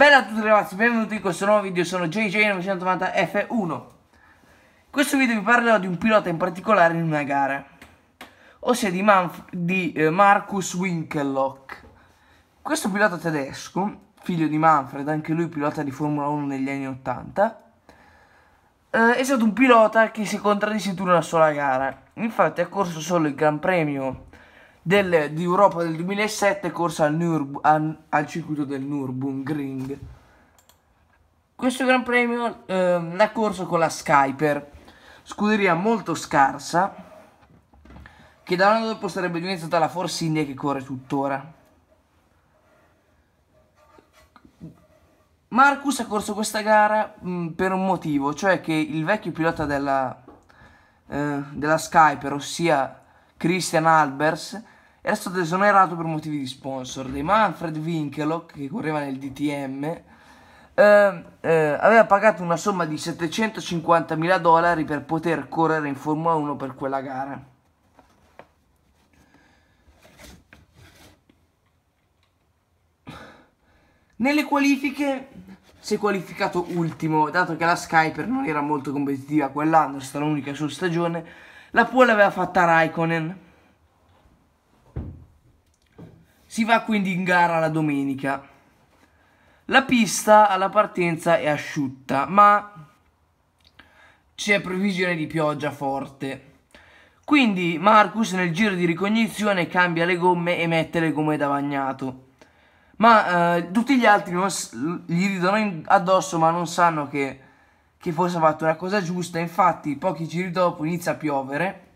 Bella a tutti ragazzi, benvenuti in questo nuovo video, sono JJ990F1 Questo video vi parlerò di un pilota in particolare in una gara Ossia di, Manf di eh, Marcus Winkellock Questo pilota tedesco, figlio di Manfred, anche lui pilota di Formula 1 negli anni 80 eh, è stato un pilota che si è contraddistinto in una sola gara Infatti ha corso solo il Gran Premio del, di Europa del 2007 corsa al, Nürb, al, al circuito del Nürburgring. Questo Gran Premio eh, l'ha corso con la Skyper, scuderia molto scarsa, che da un anno dopo sarebbe diventata la Force India che corre tuttora. Marcus ha corso questa gara mh, mm, per un motivo, cioè che il vecchio pilota della, eh, della Skyper, ossia Christian Albers, era stato esonerato per motivi di sponsor. De Manfred Winkelock, che correva nel DTM, eh, eh, aveva pagato una somma di 750.000 dollari per poter correre in Formula 1 per quella gara. Nelle qualifiche si è qualificato ultimo, dato che la Skyper non era molto competitiva quell'anno, è stata l'unica sua stagione la pole aveva fatta Raikkonen. Si va quindi in gara la domenica. La pista alla partenza è asciutta, ma c'è previsione di pioggia forte. Quindi Marcus nel giro di ricognizione cambia le gomme e mette le gomme da bagnato. Ma eh, tutti gli altri non, gli ridono addosso ma non sanno che che forse ha fatto la cosa giusta, infatti pochi giri dopo inizia a piovere,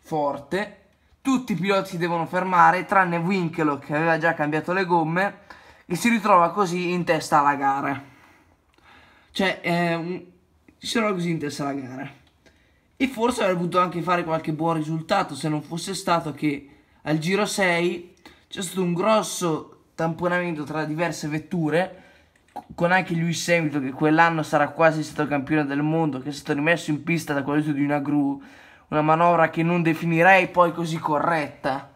forte, tutti i piloti si devono fermare, tranne Winkelo che aveva già cambiato le gomme, e si ritrova così in testa alla gara. Cioè, eh, si trova così in testa alla gara. E forse avrebbe potuto anche fare qualche buon risultato se non fosse stato che al giro 6 c'è stato un grosso tamponamento tra diverse vetture con anche Lewis Hamilton che quell'anno sarà quasi stato campione del mondo, che è stato rimesso in pista da qualità di una gru, una manovra che non definirei poi così corretta.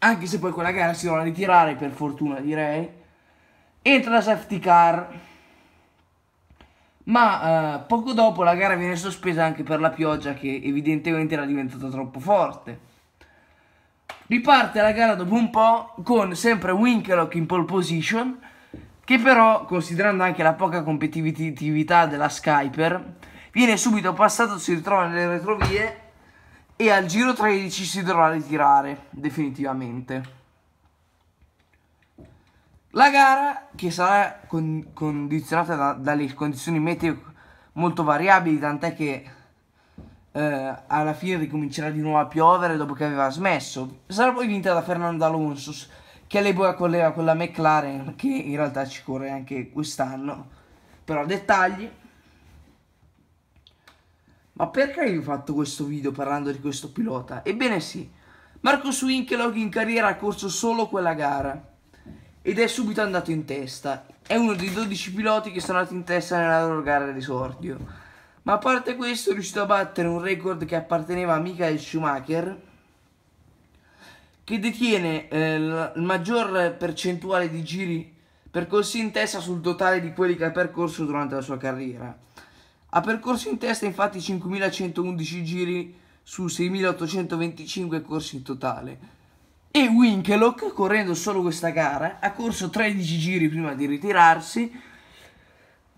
Anche se poi quella gara si dovrà ritirare per fortuna direi. Entra la safety car, ma eh, poco dopo la gara viene sospesa anche per la pioggia che evidentemente era diventata troppo forte. Riparte la gara dopo un po' con sempre Winkelock in pole position che però, considerando anche la poca competitività della Skyper, viene subito passato, si ritrova nelle retrovie e al giro 13 si dovrà ritirare definitivamente. La gara, che sarà con condizionata da dalle condizioni meteo molto variabili, tant'è che eh, alla fine ricomincerà di nuovo a piovere dopo che aveva smesso, sarà poi vinta da Fernando Alonso, che lei poi accoglieva con la McLaren che in realtà ci corre anche quest'anno però dettagli ma perché vi ho fatto questo video parlando di questo pilota? Ebbene sì, Marcus Winkelog in carriera ha corso solo quella gara ed è subito andato in testa. È uno dei 12 piloti che sono andati in testa nella loro gara d'esordio. Ma a parte questo è riuscito a battere un record che apparteneva a Michael Schumacher che detiene eh, la maggior percentuale di giri percorsi in testa sul totale di quelli che ha percorso durante la sua carriera. Ha percorso in testa infatti 5.111 giri su 6.825 corsi in totale. E Winkelock, correndo solo questa gara, ha corso 13 giri prima di ritirarsi,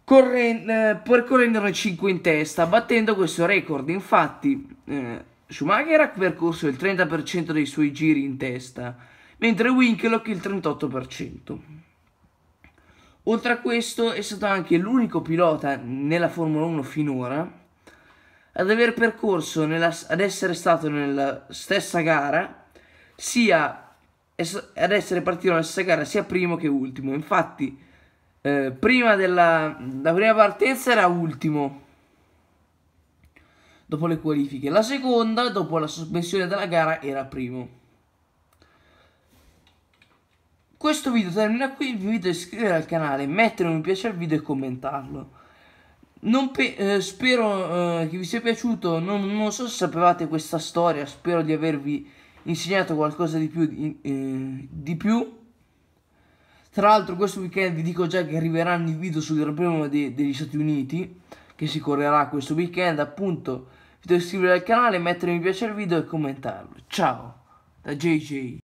corren- eh, percorrendone 5 in testa, battendo questo record. Infatti, eh, Schumacher ha percorso il 30% dei suoi giri in testa, mentre Winkelock il 38%. Oltre a questo è stato anche l'unico pilota nella Formula 1 finora ad aver percorso, nella, ad essere stato nella stessa gara, sia ad essere partito nella stessa gara sia primo che ultimo. Infatti, eh, prima della prima partenza era ultimo dopo le qualifiche, la seconda dopo la sospensione della gara era primo. Questo video termina qui, vi invito a iscrivervi al canale, mettere un mi piace al video e commentarlo. Eh, spero eh, che vi sia piaciuto, non, non, so se sapevate questa storia, spero di avervi insegnato qualcosa di più. Di, eh, di più. Tra l'altro questo weekend vi dico già che arriveranno i video sul Gran Premio de degli Stati Uniti, che si correrà questo weekend appunto vi devo iscrivervi al canale, mettere mi piace al video e commentarlo. Ciao da JJ.